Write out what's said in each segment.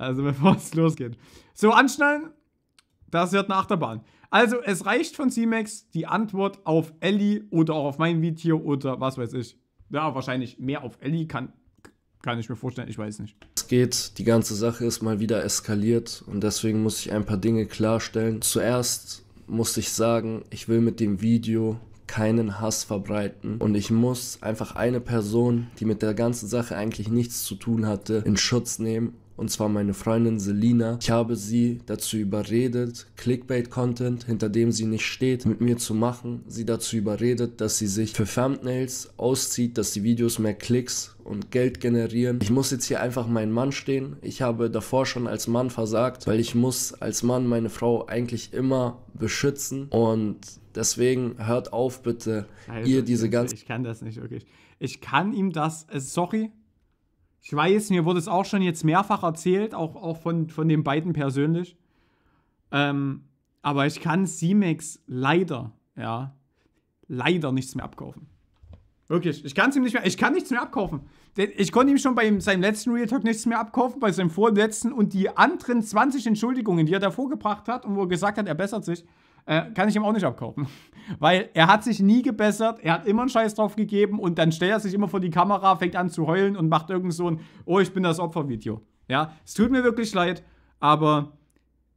Also bevor es losgeht. So, anschnallen. Das wird eine Achterbahn. Also, es reicht von C-Max die Antwort auf Ellie oder auch auf mein Video oder was weiß ich. Ja, wahrscheinlich mehr auf Ellie kann, kann ich mir vorstellen, ich weiß nicht. Es geht, die ganze Sache ist mal wieder eskaliert und deswegen muss ich ein paar Dinge klarstellen. Zuerst muss ich sagen, ich will mit dem Video keinen Hass verbreiten und ich muss einfach eine Person, die mit der ganzen Sache eigentlich nichts zu tun hatte, in Schutz nehmen und zwar meine Freundin Selina. Ich habe sie dazu überredet, Clickbait-Content, hinter dem sie nicht steht, mit mir zu machen. Sie dazu überredet, dass sie sich für Thumbnails auszieht, dass die Videos mehr Klicks und Geld generieren. Ich muss jetzt hier einfach mein Mann stehen. Ich habe davor schon als Mann versagt, weil ich muss als Mann meine Frau eigentlich immer beschützen und deswegen hört auf bitte also, ihr diese ganze Ich kann das nicht wirklich. Ich kann ihm das äh, sorry, ich weiß, mir wurde es auch schon jetzt mehrfach erzählt, auch, auch von, von den beiden persönlich. Ähm, aber ich kann C-Max leider, ja, leider nichts mehr abkaufen. Wirklich, ich kann es ihm nicht mehr, ich kann nichts mehr abkaufen. Ich konnte ihm schon bei seinem letzten Real Talk nichts mehr abkaufen, bei seinem vorletzten und die anderen 20 Entschuldigungen, die er davor gebracht hat und wo er gesagt hat, er bessert sich, äh, kann ich ihm auch nicht abkaufen. Weil er hat sich nie gebessert, er hat immer einen Scheiß drauf gegeben und dann stellt er sich immer vor die Kamera, fängt an zu heulen und macht irgend so ein Oh, ich bin das Opfer-Video. Ja, es tut mir wirklich leid, aber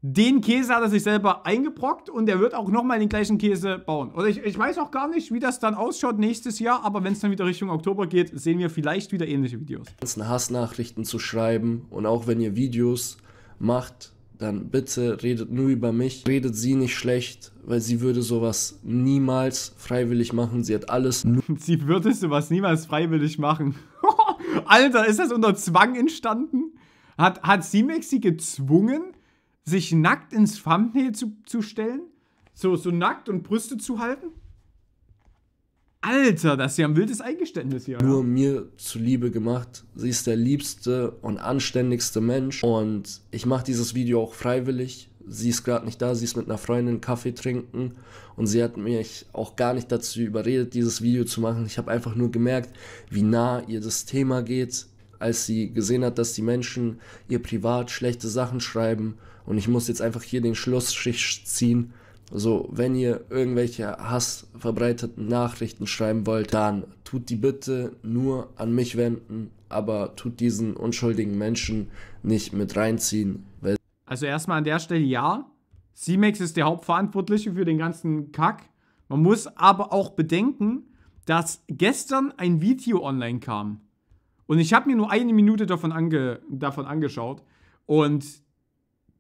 den Käse hat er sich selber eingebrockt und er wird auch nochmal den gleichen Käse bauen. Oder ich, ich weiß auch gar nicht, wie das dann ausschaut nächstes Jahr, aber wenn es dann wieder Richtung Oktober geht, sehen wir vielleicht wieder ähnliche Videos. Hassnachrichten zu schreiben und auch wenn ihr Videos macht, dann bitte redet nur über mich, redet sie nicht schlecht, weil sie würde sowas niemals freiwillig machen. Sie hat alles. Sie würde sowas niemals freiwillig machen. Alter, ist das unter Zwang entstanden? Hat, hat Simex sie gezwungen, sich nackt ins Thumbnail zu, zu stellen? So, so nackt und Brüste zu halten? Alter, das ist ja ein wildes Eingeständnis hier. Nur mir zuliebe gemacht. Sie ist der liebste und anständigste Mensch. Und ich mache dieses Video auch freiwillig. Sie ist gerade nicht da, sie ist mit einer Freundin Kaffee trinken. Und sie hat mich auch gar nicht dazu überredet, dieses Video zu machen. Ich habe einfach nur gemerkt, wie nah ihr das Thema geht, als sie gesehen hat, dass die Menschen ihr privat schlechte Sachen schreiben. Und ich muss jetzt einfach hier den Schlussstrich ziehen so, wenn ihr irgendwelche hassverbreiteten Nachrichten schreiben wollt, dann tut die bitte nur an mich wenden, aber tut diesen unschuldigen Menschen nicht mit reinziehen. also erstmal an der Stelle ja, C-Max ist der Hauptverantwortliche für den ganzen Kack. Man muss aber auch bedenken, dass gestern ein Video online kam. Und ich habe mir nur eine Minute davon, ange davon angeschaut. Und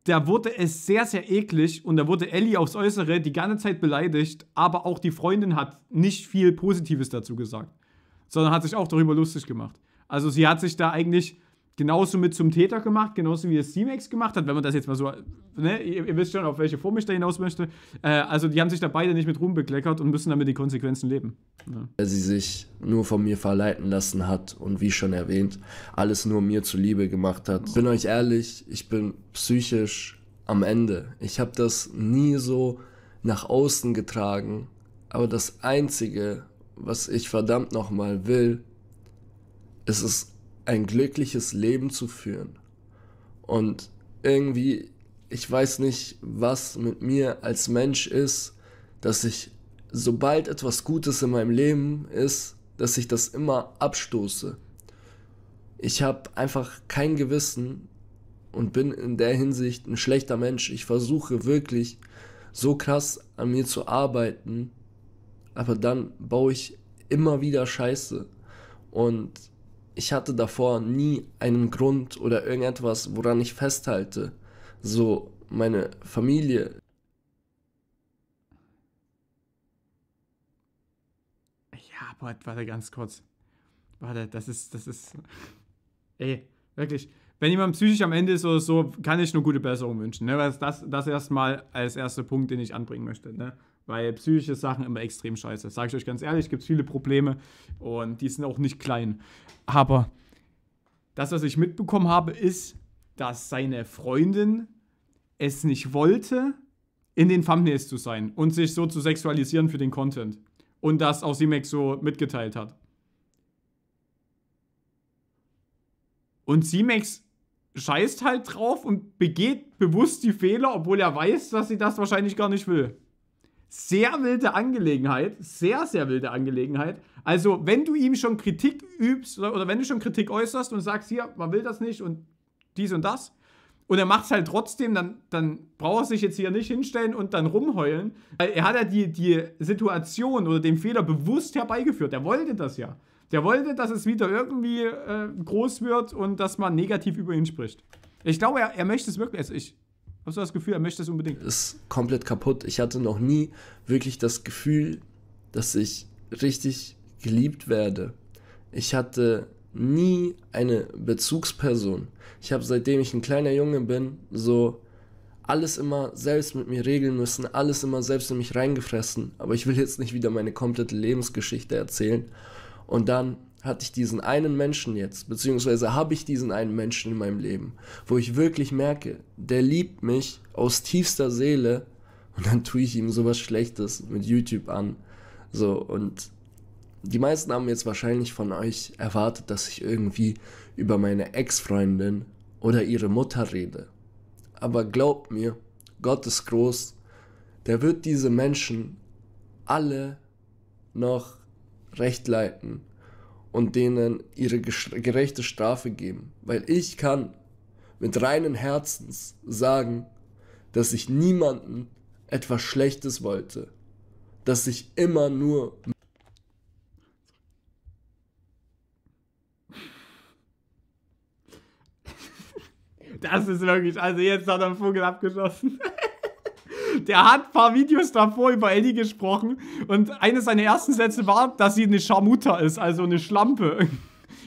da wurde es sehr, sehr eklig und da wurde Ellie aufs Äußere die ganze Zeit beleidigt, aber auch die Freundin hat nicht viel Positives dazu gesagt, sondern hat sich auch darüber lustig gemacht. Also sie hat sich da eigentlich genauso mit zum Täter gemacht, genauso wie es C-Max gemacht hat, wenn man das jetzt mal so, ne, ihr, ihr wisst schon, auf welche Form ich da hinaus möchte. Äh, also die haben sich da beide nicht mit Ruhm bekleckert und müssen damit die Konsequenzen leben. Ja. Weil sie sich nur von mir verleiten lassen hat und wie schon erwähnt, alles nur mir zuliebe gemacht hat. Ich bin euch ehrlich, ich bin psychisch am Ende. Ich habe das nie so nach außen getragen, aber das Einzige, was ich verdammt nochmal will, ist es ein glückliches Leben zu führen. Und irgendwie, ich weiß nicht, was mit mir als Mensch ist, dass ich, sobald etwas Gutes in meinem Leben ist, dass ich das immer abstoße. Ich habe einfach kein Gewissen und bin in der Hinsicht ein schlechter Mensch. Ich versuche wirklich so krass an mir zu arbeiten, aber dann baue ich immer wieder Scheiße. Und ich hatte davor nie einen Grund oder irgendetwas, woran ich festhalte. So, meine Familie. Ja, aber warte ganz kurz. Warte, das ist, das ist. Ey, wirklich. Wenn jemand psychisch am Ende ist oder so, kann ich nur gute Besserung wünschen. Ne? Das, das, das erstmal als erster Punkt, den ich anbringen möchte. Ne? weil psychische Sachen immer extrem scheiße. Sage ich euch ganz ehrlich, gibt es viele Probleme und die sind auch nicht klein. Aber das, was ich mitbekommen habe, ist, dass seine Freundin es nicht wollte, in den Thumbnails zu sein und sich so zu sexualisieren für den Content. Und das auch Simek so mitgeteilt hat. Und Simex scheißt halt drauf und begeht bewusst die Fehler, obwohl er weiß, dass sie das wahrscheinlich gar nicht will sehr wilde Angelegenheit, sehr, sehr wilde Angelegenheit. Also, wenn du ihm schon Kritik übst oder, oder wenn du schon Kritik äußerst und sagst, hier, man will das nicht und dies und das, und er macht es halt trotzdem, dann, dann braucht er sich jetzt hier nicht hinstellen und dann rumheulen. Weil Er hat ja die, die Situation oder den Fehler bewusst herbeigeführt. Er wollte das ja. Der wollte, dass es wieder irgendwie äh, groß wird und dass man negativ über ihn spricht. Ich glaube, er, er möchte es wirklich. Also ich, Hast du das Gefühl, er möchte das unbedingt? Ist komplett kaputt. Ich hatte noch nie wirklich das Gefühl, dass ich richtig geliebt werde. Ich hatte nie eine Bezugsperson. Ich habe seitdem ich ein kleiner Junge bin, so alles immer selbst mit mir regeln müssen, alles immer selbst in mich reingefressen. Aber ich will jetzt nicht wieder meine komplette Lebensgeschichte erzählen und dann hatte ich diesen einen Menschen jetzt, beziehungsweise habe ich diesen einen Menschen in meinem Leben, wo ich wirklich merke, der liebt mich aus tiefster Seele und dann tue ich ihm sowas Schlechtes mit YouTube an. So, und die meisten haben jetzt wahrscheinlich von euch erwartet, dass ich irgendwie über meine Ex-Freundin oder ihre Mutter rede. Aber glaubt mir, Gott ist groß, der wird diese Menschen alle noch recht leiten und denen ihre gerechte Strafe geben. Weil ich kann mit reinen Herzens sagen, dass ich niemanden etwas Schlechtes wollte. Dass ich immer nur Das ist wirklich, also jetzt hat er einen Vogel abgeschossen. Der hat ein paar Videos davor über Ellie gesprochen und eines seiner ersten Sätze war, dass sie eine Scharmutter ist, also eine Schlampe.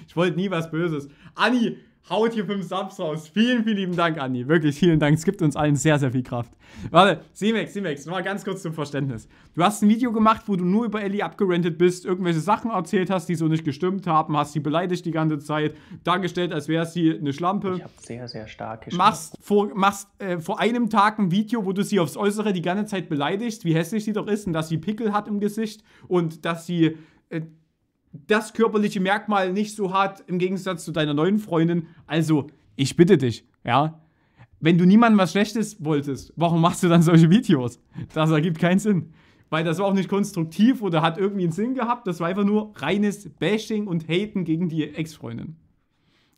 Ich wollte nie was Böses. Anni, haut hier fünf Subs raus. Vielen, vielen lieben Dank, Andi. Wirklich, vielen Dank. Es gibt uns allen sehr, sehr viel Kraft. Warte, Simex, Simex, nochmal ganz kurz zum Verständnis. Du hast ein Video gemacht, wo du nur über Ellie abgerentet bist, irgendwelche Sachen erzählt hast, die so nicht gestimmt haben, hast sie beleidigt die ganze Zeit, dargestellt, als wäre sie eine Schlampe. Ich habe sehr, sehr stark gestimmt. Machst, vor, machst äh, vor einem Tag ein Video, wo du sie aufs Äußere die ganze Zeit beleidigst, wie hässlich sie doch ist und dass sie Pickel hat im Gesicht und dass sie äh, das körperliche Merkmal nicht so hart im Gegensatz zu deiner neuen Freundin. Also, ich bitte dich, ja. Wenn du niemandem was Schlechtes wolltest, warum machst du dann solche Videos? Das ergibt keinen Sinn. Weil das war auch nicht konstruktiv oder hat irgendwie einen Sinn gehabt. Das war einfach nur reines Bashing und Haten gegen die Ex-Freundin.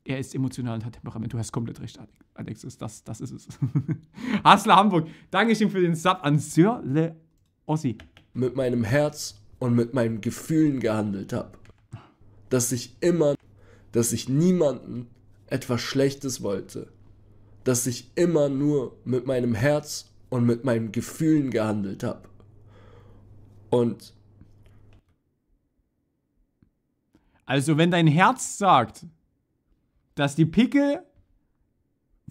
Er ist emotional und hat Temperament. Du hast komplett recht, Alexis. Das, das ist es. Hassler Hamburg, danke schön für den Sub an Sir Le Ossi. Mit meinem Herz und mit meinen Gefühlen gehandelt habe dass ich immer, dass ich niemanden etwas Schlechtes wollte, dass ich immer nur mit meinem Herz und mit meinen Gefühlen gehandelt habe. Und also wenn dein Herz sagt, dass die Pickel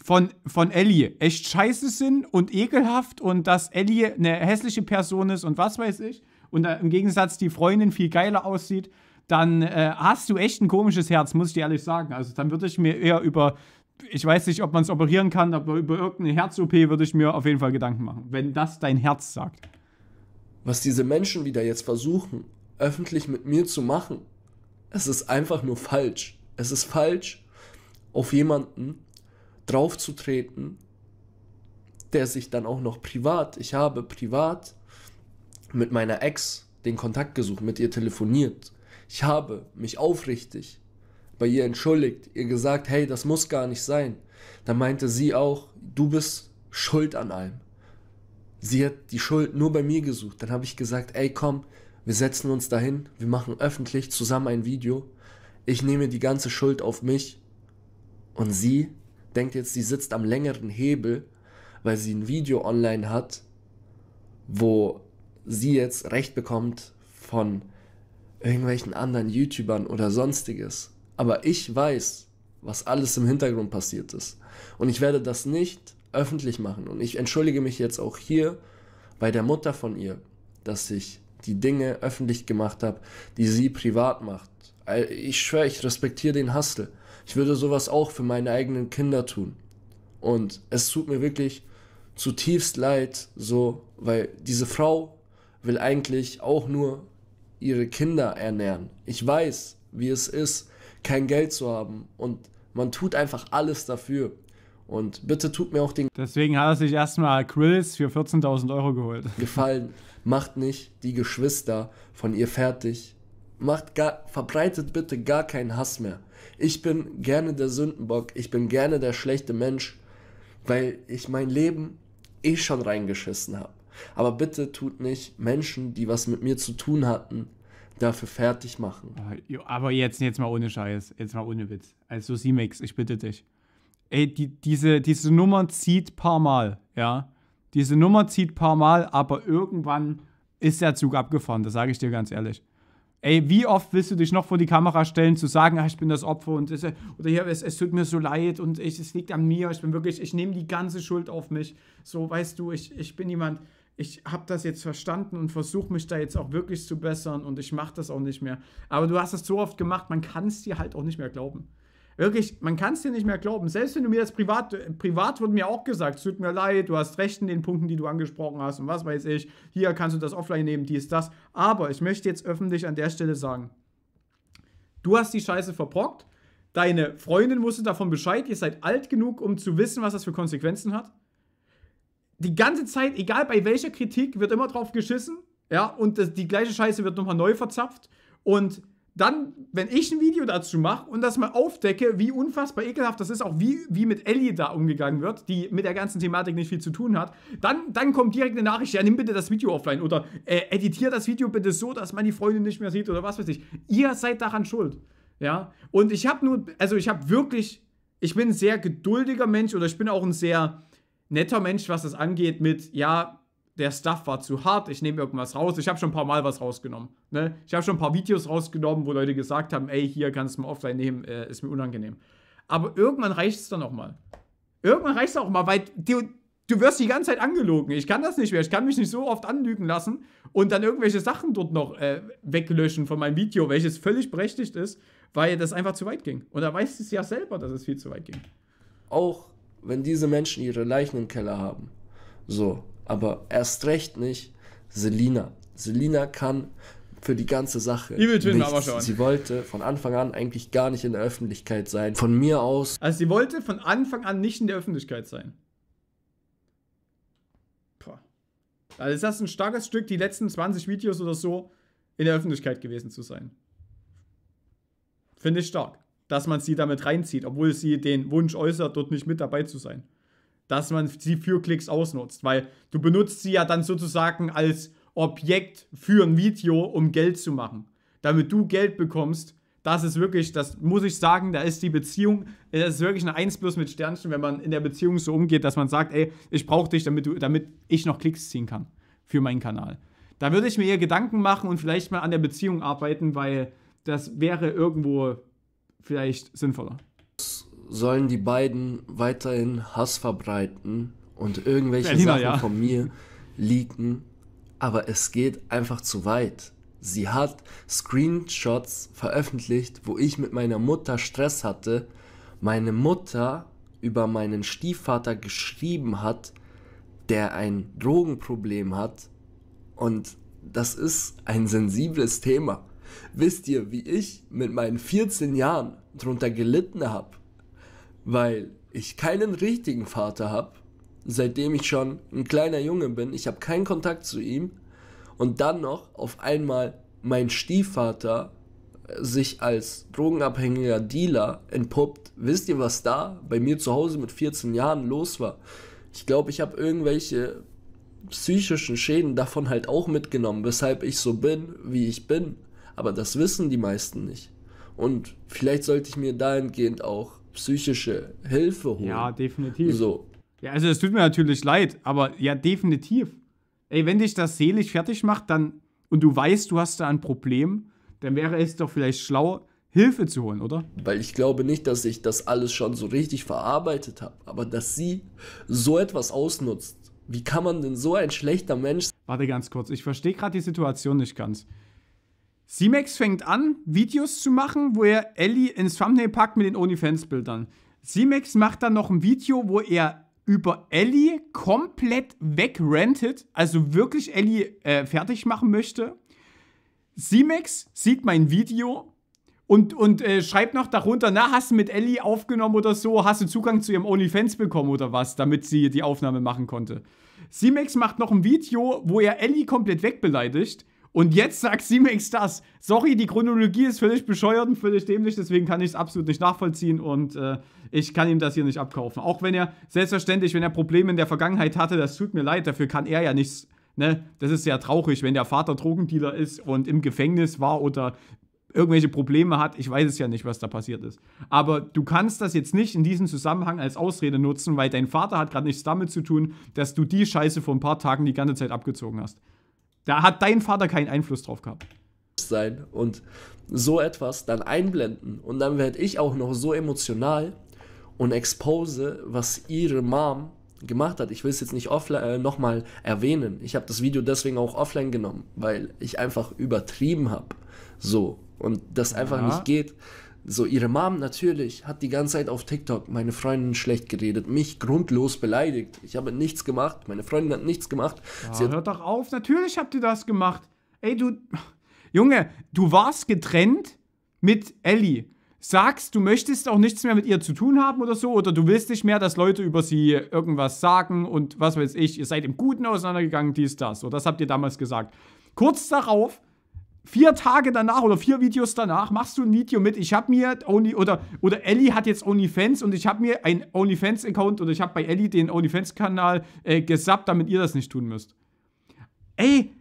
von, von Ellie echt scheiße sind und ekelhaft und dass Ellie eine hässliche Person ist und was weiß ich und im Gegensatz die Freundin viel geiler aussieht, dann äh, hast du echt ein komisches Herz, muss ich dir ehrlich sagen. Also dann würde ich mir eher über, ich weiß nicht, ob man es operieren kann, aber über irgendeine Herz-OP würde ich mir auf jeden Fall Gedanken machen, wenn das dein Herz sagt. Was diese Menschen wieder jetzt versuchen, öffentlich mit mir zu machen, es ist einfach nur falsch. Es ist falsch, auf jemanden draufzutreten, der sich dann auch noch privat, ich habe privat mit meiner Ex den Kontakt gesucht, mit ihr telefoniert, ich habe mich aufrichtig bei ihr entschuldigt, ihr gesagt, hey, das muss gar nicht sein. Dann meinte sie auch, du bist schuld an allem. Sie hat die Schuld nur bei mir gesucht. Dann habe ich gesagt, ey, komm, wir setzen uns dahin, wir machen öffentlich zusammen ein Video. Ich nehme die ganze Schuld auf mich. Und sie denkt jetzt, sie sitzt am längeren Hebel, weil sie ein Video online hat, wo sie jetzt Recht bekommt von irgendwelchen anderen YouTubern oder sonstiges. Aber ich weiß, was alles im Hintergrund passiert ist. Und ich werde das nicht öffentlich machen. Und ich entschuldige mich jetzt auch hier bei der Mutter von ihr, dass ich die Dinge öffentlich gemacht habe, die sie privat macht. Äh, ich schwöre, ich respektiere den Hustle. Ich würde sowas auch für meine eigenen Kinder tun. Und es tut mir wirklich zutiefst leid, so, weil diese Frau will eigentlich auch nur ihre Kinder ernähren. Ich weiß, wie es ist, kein Geld zu haben und man tut einfach alles dafür. Und bitte tut mir auch den. Deswegen hat er sich erstmal Krills für 14.000 Euro geholt. Gefallen. Macht nicht die Geschwister von ihr fertig. Macht gar, verbreitet bitte gar keinen Hass mehr. Ich bin gerne der Sündenbock. Ich bin gerne der schlechte Mensch, weil ich mein Leben eh schon reingeschissen habe. Aber bitte tut nicht Menschen, die was mit mir zu tun hatten, dafür fertig machen. Oh, aber jetzt, jetzt mal ohne Scheiß, jetzt mal ohne Witz. Also Simex, ich bitte dich. Ey, die, diese, diese Nummer zieht paar Mal, ja. Diese Nummer zieht paar Mal, aber irgendwann ist der Zug abgefahren, das sage ich dir ganz ehrlich. Ey, wie oft willst du dich noch vor die Kamera stellen, zu sagen, ach, ich bin das Opfer und das, oder ja, es, es, tut mir so leid und ich, es liegt an mir, ich bin wirklich, ich nehme die ganze Schuld auf mich. So, weißt du, ich, ich bin jemand, ich habe das jetzt verstanden und versuche mich da jetzt auch wirklich zu bessern und ich mache das auch nicht mehr. Aber du hast das so oft gemacht, man kann es dir halt auch nicht mehr glauben. Wirklich, man kann es dir nicht mehr glauben. Selbst wenn du mir das privat, privat wurde mir auch gesagt, es tut mir leid, du hast recht in den Punkten, die du angesprochen hast und was weiß ich. Hier kannst du das offline nehmen, dies, das. Aber ich möchte jetzt öffentlich an der Stelle sagen, du hast die Scheiße verbrockt, deine Freundin wusste davon Bescheid, ihr seid alt genug, um zu wissen, was das für Konsequenzen hat die ganze Zeit, egal bei welcher Kritik, wird immer drauf geschissen. Ja, und das, die gleiche Scheiße wird nochmal neu verzapft. Und dann, wenn ich ein Video dazu mache und das mal aufdecke, wie unfassbar ekelhaft das ist, auch wie, wie mit Ellie da umgegangen wird, die mit der ganzen Thematik nicht viel zu tun hat, dann, dann kommt direkt eine Nachricht, ja, nimm bitte das Video offline oder äh, editier das Video bitte so, dass man die Freundin nicht mehr sieht oder was weiß ich. Ihr seid daran schuld. Ja, und ich habe nur, also ich habe wirklich, ich bin ein sehr geduldiger Mensch oder ich bin auch ein sehr, netter Mensch, was das angeht, mit, ja, der Stuff war zu hart, ich nehme irgendwas raus. Ich habe schon ein paar Mal was rausgenommen. Ne? Ich habe schon ein paar Videos rausgenommen, wo Leute gesagt haben, ey, hier kannst du mal offline nehmen, äh, ist mir unangenehm. Aber irgendwann reicht es dann auch mal. Irgendwann reicht es auch mal, weil du, du wirst die ganze Zeit angelogen. Ich kann das nicht mehr. Ich kann mich nicht so oft anlügen lassen und dann irgendwelche Sachen dort noch äh, weglöschen von meinem Video, welches völlig berechtigt ist, weil das einfach zu weit ging. Und da weißt du es ja selber, dass es viel zu weit ging. Auch wenn diese Menschen ihre Leichen im Keller haben. So, aber erst recht nicht Selina. Selina kann für die ganze Sache. nichts. Sie wollte von Anfang an eigentlich gar nicht in der Öffentlichkeit sein. Von mir aus. Also sie wollte von Anfang an nicht in der Öffentlichkeit sein. Boah. Also ist das ein starkes Stück, die letzten 20 Videos oder so in der Öffentlichkeit gewesen zu sein. Finde ich stark dass man sie damit reinzieht, obwohl sie den Wunsch äußert, dort nicht mit dabei zu sein. Dass man sie für Klicks ausnutzt, weil du benutzt sie ja dann sozusagen als Objekt für ein Video, um Geld zu machen. Damit du Geld bekommst, das ist wirklich, das muss ich sagen, da ist die Beziehung, das ist wirklich eine 1 plus mit Sternchen, wenn man in der Beziehung so umgeht, dass man sagt, ey, ich brauche dich, damit, du, damit ich noch Klicks ziehen kann für meinen Kanal. Da würde ich mir eher Gedanken machen und vielleicht mal an der Beziehung arbeiten, weil das wäre irgendwo vielleicht sinnvoller. Sollen die beiden weiterhin Hass verbreiten und irgendwelche Berliner, Sachen ja. von mir leaken? Aber es geht einfach zu weit. Sie hat Screenshots veröffentlicht, wo ich mit meiner Mutter Stress hatte. Meine Mutter über meinen Stiefvater geschrieben hat, der ein Drogenproblem hat. Und das ist ein sensibles Thema. Wisst ihr, wie ich mit meinen 14 Jahren drunter gelitten habe? Weil ich keinen richtigen Vater habe, seitdem ich schon ein kleiner Junge bin. Ich habe keinen Kontakt zu ihm. Und dann noch auf einmal mein Stiefvater äh, sich als drogenabhängiger Dealer entpuppt. Wisst ihr, was da bei mir zu Hause mit 14 Jahren los war? Ich glaube, ich habe irgendwelche psychischen Schäden davon halt auch mitgenommen, weshalb ich so bin, wie ich bin. Aber das wissen die meisten nicht. Und vielleicht sollte ich mir dahingehend auch psychische Hilfe holen. Ja, definitiv. So. Ja, also es tut mir natürlich leid, aber ja, definitiv. Ey, wenn dich das seelisch fertig macht, dann und du weißt, du hast da ein Problem, dann wäre es doch vielleicht schlau, Hilfe zu holen, oder? Weil ich glaube nicht, dass ich das alles schon so richtig verarbeitet habe, aber dass sie so etwas ausnutzt. Wie kann man denn so ein schlechter Mensch? Warte ganz kurz, ich verstehe gerade die Situation nicht ganz. Simex fängt an, Videos zu machen, wo er Ellie ins Thumbnail packt mit den OnlyFans-Bildern. Simex macht dann noch ein Video, wo er über Ellie komplett wegrentet, also wirklich Ellie äh, fertig machen möchte. Simex sieht mein Video und, und äh, schreibt noch darunter, na, hast du mit Ellie aufgenommen oder so, hast du Zugang zu ihrem OnlyFans bekommen oder was, damit sie die Aufnahme machen konnte. Simex macht noch ein Video, wo er Ellie komplett wegbeleidigt. Und jetzt sagt Simex das. Sorry, die Chronologie ist völlig bescheuert und völlig dämlich, deswegen kann ich es absolut nicht nachvollziehen und äh, ich kann ihm das hier nicht abkaufen. Auch wenn er, selbstverständlich, wenn er Probleme in der Vergangenheit hatte, das tut mir leid, dafür kann er ja nichts. Ne? Das ist sehr traurig, wenn der Vater Drogendealer ist und im Gefängnis war oder irgendwelche Probleme hat. Ich weiß es ja nicht, was da passiert ist. Aber du kannst das jetzt nicht in diesem Zusammenhang als Ausrede nutzen, weil dein Vater hat gerade nichts damit zu tun, dass du die Scheiße vor ein paar Tagen die ganze Zeit abgezogen hast. Da hat dein Vater keinen Einfluss drauf gehabt. Sein und so etwas dann einblenden und dann werde ich auch noch so emotional und expose, was ihre Mom gemacht hat. Ich will es jetzt nicht äh, nochmal erwähnen. Ich habe das Video deswegen auch offline genommen, weil ich einfach übertrieben habe. So. Und das einfach ja. nicht geht, so, ihre Mom natürlich hat die ganze Zeit auf TikTok meine Freundin schlecht geredet, mich grundlos beleidigt. Ich habe nichts gemacht, meine Freundin hat nichts gemacht. Ja, Sie hört doch auf, natürlich habt ihr das gemacht. Ey, du. Junge, du warst getrennt mit Ellie. Sagst, du möchtest auch nichts mehr mit ihr zu tun haben oder so, oder du willst nicht mehr, dass Leute über sie irgendwas sagen und was weiß ich, ihr seid im Guten auseinandergegangen, dies, das. So, das habt ihr damals gesagt. Kurz darauf vier Tage danach oder vier Videos danach machst du ein Video mit, ich habe mir Only oder oder Ellie hat jetzt OnlyFans und ich habe mir ein OnlyFans Account oder ich habe bei Ellie den OnlyFans Kanal äh, gesappt, damit ihr das nicht tun müsst. Ey,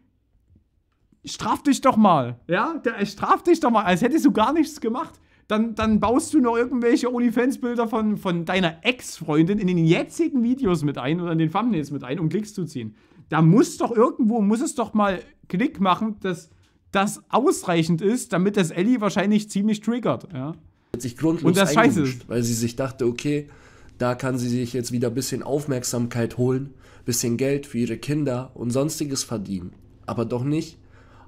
straf dich doch mal, ja? Der, straf dich doch mal, als hättest du gar nichts gemacht. Dann, dann baust du noch irgendwelche OnlyFans-Bilder von, von deiner Ex-Freundin in den jetzigen Videos mit ein oder in den Thumbnails mit ein, um Klicks zu ziehen. Da muss doch irgendwo, muss es doch mal Klick machen, dass, das ausreichend ist, damit das Ellie wahrscheinlich ziemlich triggert. Ja? Hat sich grundlos Und das scheiße ist. Weil sie sich dachte, okay, da kann sie sich jetzt wieder ein bisschen Aufmerksamkeit holen, bisschen Geld für ihre Kinder und sonstiges verdienen. Aber doch nicht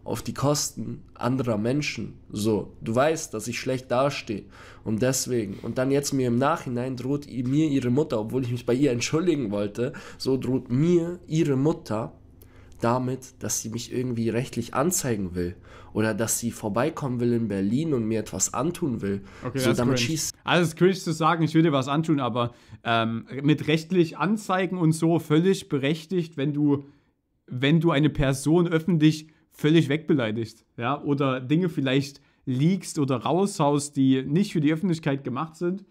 auf die Kosten anderer Menschen. So, du weißt, dass ich schlecht dastehe und deswegen. Und dann jetzt mir im Nachhinein droht mir ihre Mutter, obwohl ich mich bei ihr entschuldigen wollte, so droht mir ihre Mutter damit, dass sie mich irgendwie rechtlich anzeigen will oder dass sie vorbeikommen will in Berlin und mir etwas antun will. Okay, so, damit schießt. Also es ist cringe zu sagen, ich will dir was antun, aber ähm, mit rechtlich anzeigen und so völlig berechtigt, wenn du, wenn du eine Person öffentlich völlig wegbeleidigst, ja, oder Dinge vielleicht liegst oder raushaust, die nicht für die Öffentlichkeit gemacht sind.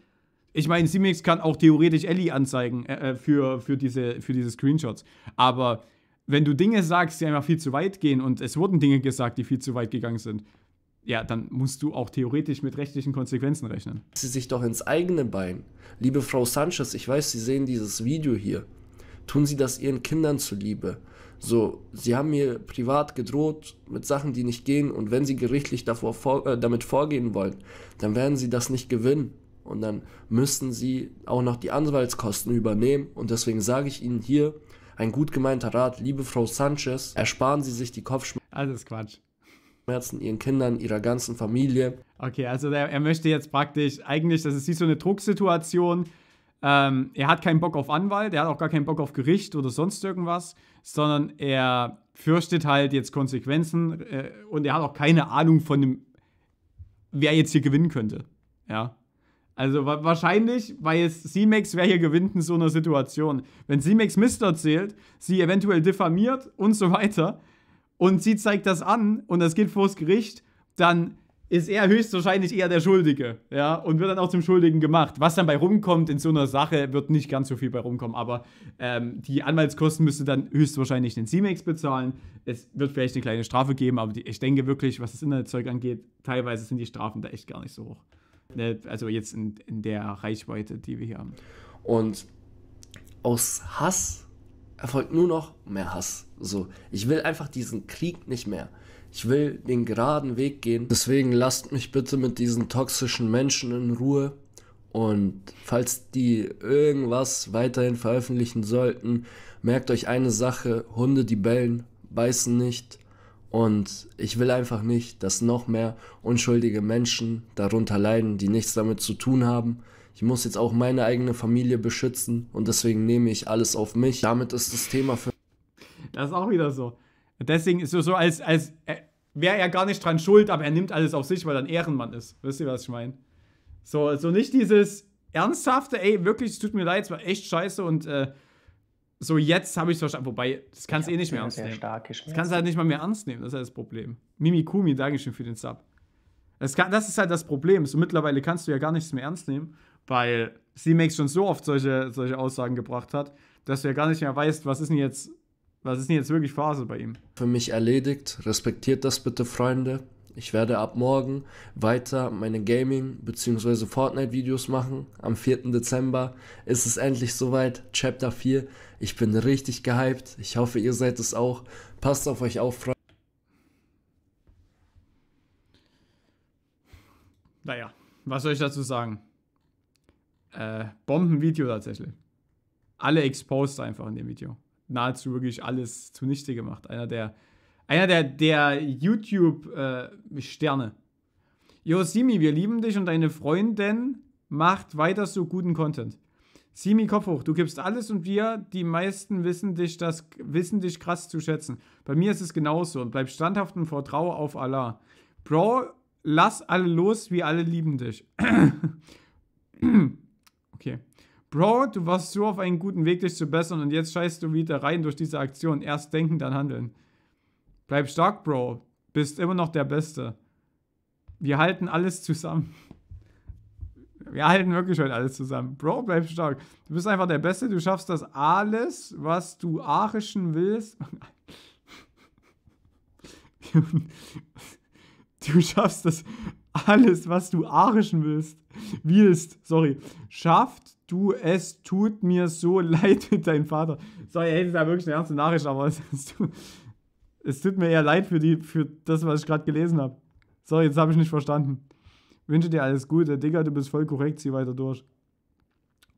Ich meine, Simix kann auch theoretisch Ellie anzeigen äh, äh für, für, diese, für diese Screenshots. Aber wenn du Dinge sagst, die einfach viel zu weit gehen und es wurden Dinge gesagt, die viel zu weit gegangen sind, ja, dann musst du auch theoretisch mit rechtlichen Konsequenzen rechnen. Sie sich doch ins eigene Bein. Liebe Frau Sanchez, ich weiß, Sie sehen dieses Video hier. Tun Sie das Ihren Kindern zuliebe. So, Sie haben mir privat gedroht mit Sachen, die nicht gehen und wenn Sie gerichtlich davor vor, äh, damit vorgehen wollen, dann werden Sie das nicht gewinnen. Und dann müssen Sie auch noch die Anwaltskosten übernehmen. Und deswegen sage ich Ihnen hier, ein gut gemeinter Rat, liebe Frau Sanchez, ersparen Sie sich die Kopfschmerzen. Alles Quatsch. Schmerzen, ihren Kindern, ihrer ganzen Familie. Okay, also er, er möchte jetzt praktisch, eigentlich, das ist wie so eine Drucksituation. Ähm, er hat keinen Bock auf Anwalt, er hat auch gar keinen Bock auf Gericht oder sonst irgendwas, sondern er fürchtet halt jetzt Konsequenzen äh, und er hat auch keine Ahnung von dem, wer jetzt hier gewinnen könnte. Ja. Also wa wahrscheinlich, weil es C-Max wäre hier gewinnt in so einer Situation. Wenn C-Max Mist erzählt, sie eventuell diffamiert und so weiter und sie zeigt das an und das geht vors Gericht, dann ist er höchstwahrscheinlich eher der Schuldige, ja, und wird dann auch zum Schuldigen gemacht. Was dann bei rumkommt in so einer Sache, wird nicht ganz so viel bei rumkommen, aber ähm, die Anwaltskosten müsste dann höchstwahrscheinlich den C-Max bezahlen. Es wird vielleicht eine kleine Strafe geben, aber die, ich denke wirklich, was das Internetzeug angeht, teilweise sind die Strafen da echt gar nicht so hoch. Ne, also jetzt in, in der Reichweite, die wir hier haben. Und aus Hass erfolgt nur noch mehr Hass. So, ich will einfach diesen Krieg nicht mehr. Ich will den geraden Weg gehen. Deswegen lasst mich bitte mit diesen toxischen Menschen in Ruhe. Und falls die irgendwas weiterhin veröffentlichen sollten, merkt euch eine Sache, Hunde, die bellen, beißen nicht. Und ich will einfach nicht, dass noch mehr unschuldige Menschen darunter leiden, die nichts damit zu tun haben. Ich muss jetzt auch meine eigene Familie beschützen und deswegen nehme ich alles auf mich. Damit ist das Thema für. Das ist auch wieder so. Deswegen ist es so, als, als äh, wäre er gar nicht dran schuld, aber er nimmt alles auf sich, weil er ein Ehrenmann ist. Wisst ihr, was ich meine? So, so nicht dieses ernsthafte, ey, wirklich, es tut mir leid, es war echt scheiße und äh, so jetzt habe ich es verstanden. Wobei, das kannst du eh nicht mehr ernst nehmen. das kannst du halt nicht mal mehr ernst nehmen. Das ist halt das Problem. Mimikumi, Dankeschön für den Sub. Das, kann, das ist halt das Problem. So, mittlerweile kannst du ja gar nichts mehr ernst nehmen, weil C-Max schon so oft solche, solche Aussagen gebracht hat, dass du ja gar nicht mehr weißt, was ist denn jetzt, was ist denn jetzt wirklich Phase bei ihm. Für mich erledigt. Respektiert das bitte, Freunde. Ich werde ab morgen weiter meine Gaming- bzw. Fortnite-Videos machen. Am 4. Dezember ist es endlich soweit, Chapter 4. Ich bin richtig gehypt. Ich hoffe, ihr seid es auch. Passt auf euch auf, Freunde. Naja, was soll ich dazu sagen? Äh, Bombenvideo tatsächlich. Alle exposed einfach in dem Video. Nahezu wirklich alles zunichte gemacht. Einer der einer der, der YouTube-Sterne. Äh, Simi, wir lieben dich und deine Freundin macht weiter so guten Content. Simi, Kopf hoch, du gibst alles und wir, die meisten, wissen dich, das, wissen dich krass zu schätzen. Bei mir ist es genauso und bleib standhaft und vertraue auf Allah. Bro, lass alle los, wir alle lieben dich. okay. Bro, du warst so auf einen guten Weg, dich zu bessern und jetzt scheißt du wieder rein durch diese Aktion. Erst denken, dann handeln. Bleib stark, Bro. Bist immer noch der Beste. Wir halten alles zusammen. Wir halten wirklich heute alles zusammen. Bro, bleib stark. Du bist einfach der Beste. Du schaffst das alles, was du arischen willst. du schaffst das alles, was du arischen willst. Willst, sorry. Schafft du es, tut mir so leid mit deinem Vater. Sorry, ey, das ist ja wirklich eine ernste Nachricht, aber es tut es tut mir eher leid für, die, für das, was ich gerade gelesen habe. So, jetzt habe ich nicht verstanden. Wünsche dir alles Gute. Digga, du bist voll korrekt, zieh weiter durch.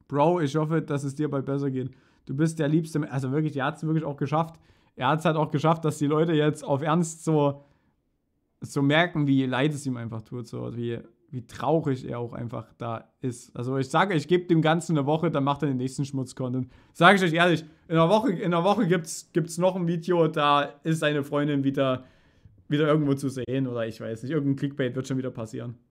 Bro, ich hoffe, dass es dir bald besser geht. Du bist der Liebste. Also wirklich, er hat es wirklich auch geschafft. Er hat es halt auch geschafft, dass die Leute jetzt auf Ernst so, so merken, wie leid es ihm einfach tut. So, wie, wie traurig er auch einfach da ist. Also ich sage, ich gebe dem Ganzen eine Woche, dann macht er den nächsten Schmutzcontent. Sage ich euch ehrlich, in einer Woche, in der Woche gibt's, gibt's noch ein Video, da ist seine Freundin wieder, wieder irgendwo zu sehen oder ich weiß nicht, irgendein Clickbait wird schon wieder passieren.